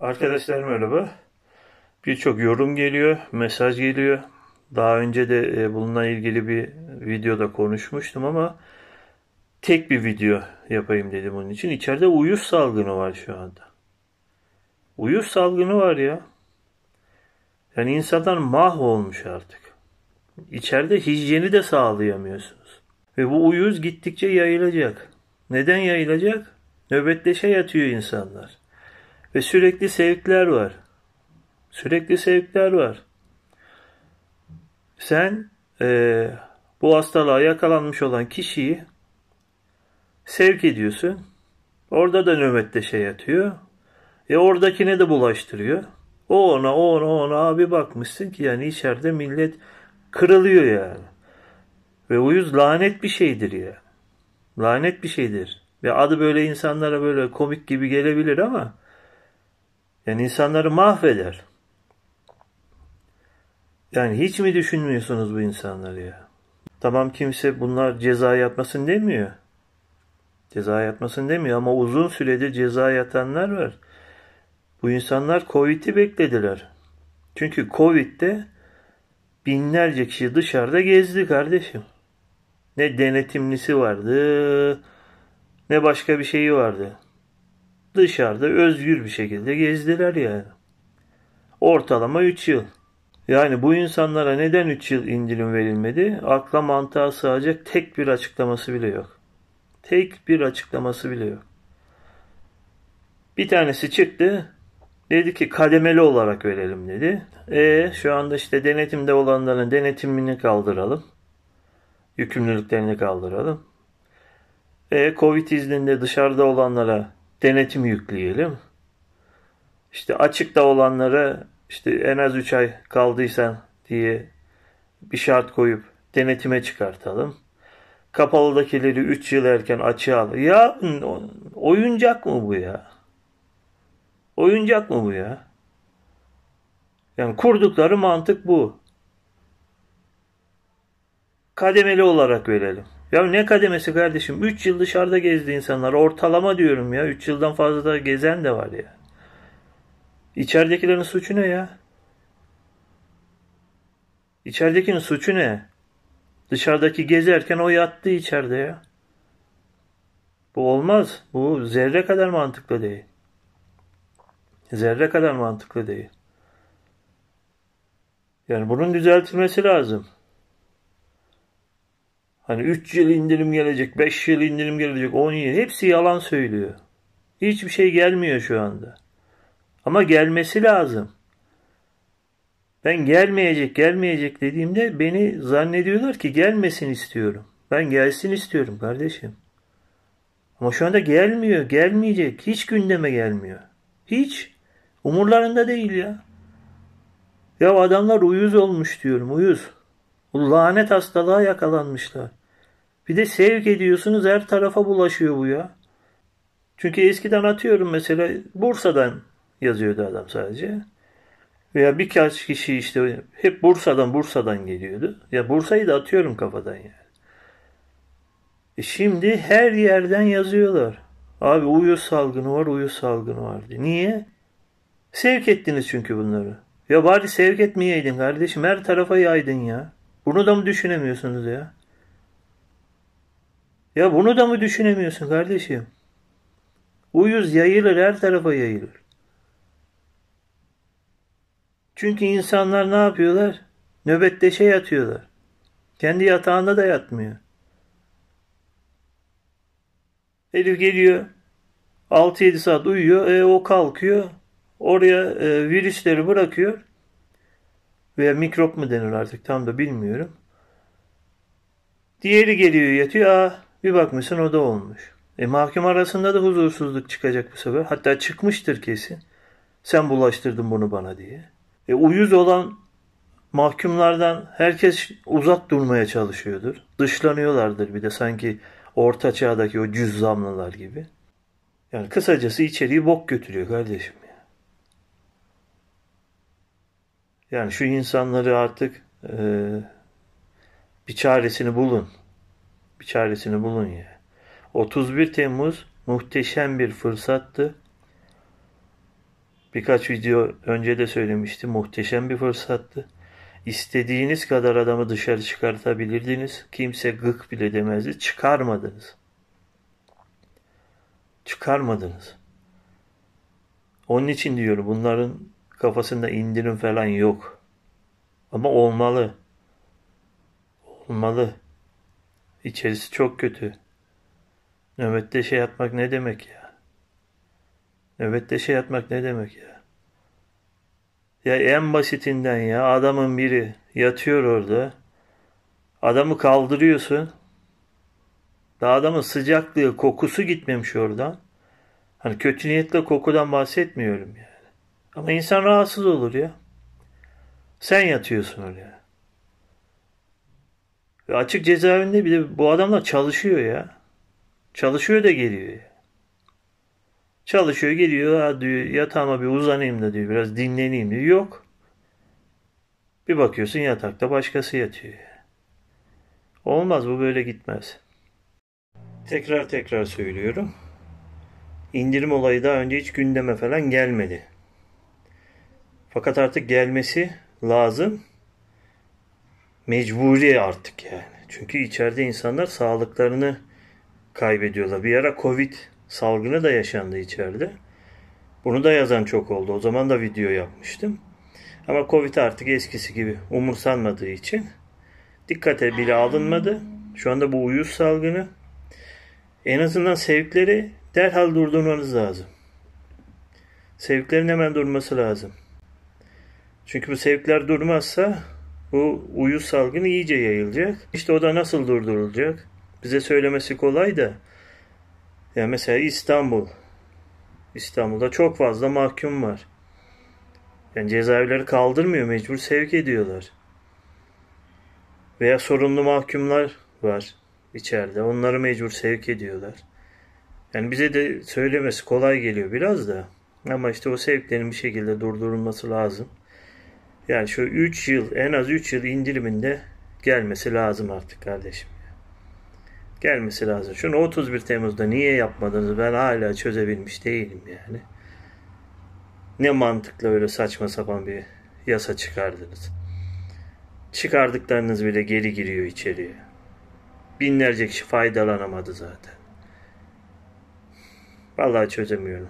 Arkadaşlar merhaba. Birçok yorum geliyor, mesaj geliyor. Daha önce de e, bununla ilgili bir videoda konuşmuştum ama tek bir video yapayım dedim onun için. İçeride uyuz salgını var şu anda. Uyuz salgını var ya. Yani insanlar mahvolmuş artık. İçeride hijyeni de sağlayamıyorsunuz. Ve bu uyuz gittikçe yayılacak. Neden yayılacak? Nöbetleşe yatıyor insanlar. Ve sürekli sevkler var. Sürekli sevkler var. Sen e, bu hastalığa yakalanmış olan kişiyi sevk ediyorsun. Orada da nöbette şey yatıyor. E oradakine de bulaştırıyor. O ona o ona o ona abi bakmışsın ki yani içeride millet kırılıyor yani. Ve yüz lanet bir şeydir ya. Lanet bir şeydir. Ve adı böyle insanlara böyle komik gibi gelebilir ama yani insanları mahveder. Yani hiç mi düşünmüyorsunuz bu insanları ya? Tamam kimse bunlar ceza yatmasın demiyor. Ceza yatmasın demiyor ama uzun sürede ceza yatanlar var. Bu insanlar Covid'i beklediler. Çünkü Covid'de binlerce kişi dışarıda gezdi kardeşim. Ne denetimlisi vardı, ne başka bir şeyi vardı dışarıda özgür bir şekilde gezdiler yani. Ortalama 3 yıl. Yani bu insanlara neden 3 yıl indirim verilmedi? Akla mantığa sığacak tek bir açıklaması bile yok. Tek bir açıklaması bile yok. Bir tanesi çıktı. Dedi ki kademeli olarak verelim dedi. E şu anda işte denetimde olanların denetimini kaldıralım. Yükümlülüklerini kaldıralım. E Covid izninde dışarıda olanlara denetim yükleyelim. İşte açıkta olanlara işte en az 3 ay kaldıysan diye bir şart koyup denetime çıkartalım. Kapalıdakileri 3 yıl erken açığa al. Ya oyuncak mı bu ya? Oyuncak mı bu ya? Yani kurdukları mantık bu kademeli olarak verelim. Ya ne kademesi kardeşim? 3 yıl dışarıda gezdi insanlar. Ortalama diyorum ya. 3 yıldan fazla da gezen de var ya. İçeridekilerin suçu ne ya? İçeridekinin suçu ne? Dışarıdaki gezerken o yattı içeride ya. Bu olmaz. Bu zerre kadar mantıklı değil. Zerre kadar mantıklı değil. Yani bunun düzeltilmesi lazım. Hani 3 yıl indirim gelecek, 5 yıl indirim gelecek, 10 yıl. Hepsi yalan söylüyor. Hiçbir şey gelmiyor şu anda. Ama gelmesi lazım. Ben gelmeyecek, gelmeyecek dediğimde beni zannediyorlar ki gelmesin istiyorum. Ben gelsin istiyorum kardeşim. Ama şu anda gelmiyor, gelmeyecek. Hiç gündeme gelmiyor. Hiç. Umurlarında değil ya. Ya adamlar uyuz olmuş diyorum, uyuz. Lanet hastalığa yakalanmışlar. Bir de sevk ediyorsunuz her tarafa bulaşıyor bu ya. Çünkü eskiden atıyorum mesela Bursa'dan yazıyordu adam sadece. Veya birkaç kişi işte hep Bursa'dan Bursa'dan geliyordu. Ya Bursa'yı da atıyorum kafadan yani. E şimdi her yerden yazıyorlar. Abi uyuz salgını var, uyuz salgını vardı Niye? Sevk ettiniz çünkü bunları. Ya bari sevk etmeyeydin kardeşim. Her tarafa yaydın ya. Bunu da mı düşünemiyorsunuz ya? Ya bunu da mı düşünemiyorsun kardeşim? Uyuz yayılır, her tarafa yayılır. Çünkü insanlar ne yapıyorlar? Nöbetleşe yatıyorlar. Kendi yatağında da yatmıyor. Elif geliyor 6-7 saat uyuyor. E, o kalkıyor. Oraya e, virüsleri bırakıyor. Veya mikrop mu denir artık tam da bilmiyorum. Diğeri geliyor yatıyor. Aa, ah, bir bakmışsın o da olmuş. E mahkum arasında da huzursuzluk çıkacak bu sefer. Hatta çıkmıştır kesin. Sen bulaştırdın bunu bana diye. E uyuz olan mahkumlardan herkes uzak durmaya çalışıyordur. Dışlanıyorlardır bir de sanki orta çağdaki o cüzzamlılar gibi. Yani kısacası içeriği bok götürüyor kardeşim. Ya. Yani şu insanları artık e, bir çaresini bulun. Bir çaresini bulun ya. 31 Temmuz muhteşem bir fırsattı. Birkaç video önce de söylemiştim. Muhteşem bir fırsattı. İstediğiniz kadar adamı dışarı çıkartabilirdiniz. Kimse gık bile demezdi. Çıkarmadınız. Çıkarmadınız. Onun için diyorum bunların kafasında indirim falan yok. Ama olmalı. Olmalı. İçerisi çok kötü. Nöbette şey yatmak ne demek ya? Nöbette şey yatmak ne demek ya? Ya en basitinden ya adamın biri yatıyor orada. Adamı kaldırıyorsun. Da adamın sıcaklığı, kokusu gitmemiş oradan. Hani kötü niyetle kokudan bahsetmiyorum yani. Ama insan rahatsız olur ya. Sen yatıyorsun oraya. Ve açık cezaevinde bir de bu adamlar çalışıyor ya. Çalışıyor da geliyor ya. Çalışıyor geliyor ha diyor yatağıma bir uzanayım da diyor biraz dinleneyim diyor. Yok. Bir bakıyorsun yatakta başkası yatıyor. Olmaz bu böyle gitmez. Tekrar tekrar söylüyorum. İndirim olayı daha önce hiç gündeme falan gelmedi. Fakat artık gelmesi lazım mecburi artık yani. Çünkü içeride insanlar sağlıklarını kaybediyorlar. Bir ara Covid salgını da yaşandı içeride. Bunu da yazan çok oldu. O zaman da video yapmıştım. Ama Covid artık eskisi gibi umursanmadığı için dikkate bile alınmadı. Şu anda bu uyuz salgını en azından sevkleri derhal durdurmanız lazım. Sevklerin hemen durması lazım. Çünkü bu sevkler durmazsa bu uyuz salgını iyice yayılacak. İşte o da nasıl durdurulacak? Bize söylemesi kolay da. Ya yani mesela İstanbul. İstanbul'da çok fazla mahkum var. Yani cezaevleri kaldırmıyor mecbur sevk ediyorlar. Veya sorunlu mahkumlar var içeride. Onları mecbur sevk ediyorlar. Yani bize de söylemesi kolay geliyor biraz da. Ama işte o sevklerin bir şekilde durdurulması lazım. Yani şu 3 yıl en az 3 yıl indiriminde gelmesi lazım artık kardeşim. Gelmesi lazım. Şunu 31 Temmuz'da niye yapmadınız ben hala çözebilmiş değilim yani. Ne mantıkla öyle saçma sapan bir yasa çıkardınız. Çıkardıklarınız bile geri giriyor içeriye. Binlerce kişi faydalanamadı zaten. Vallahi çözemiyorum.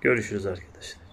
Görüşürüz arkadaşlar.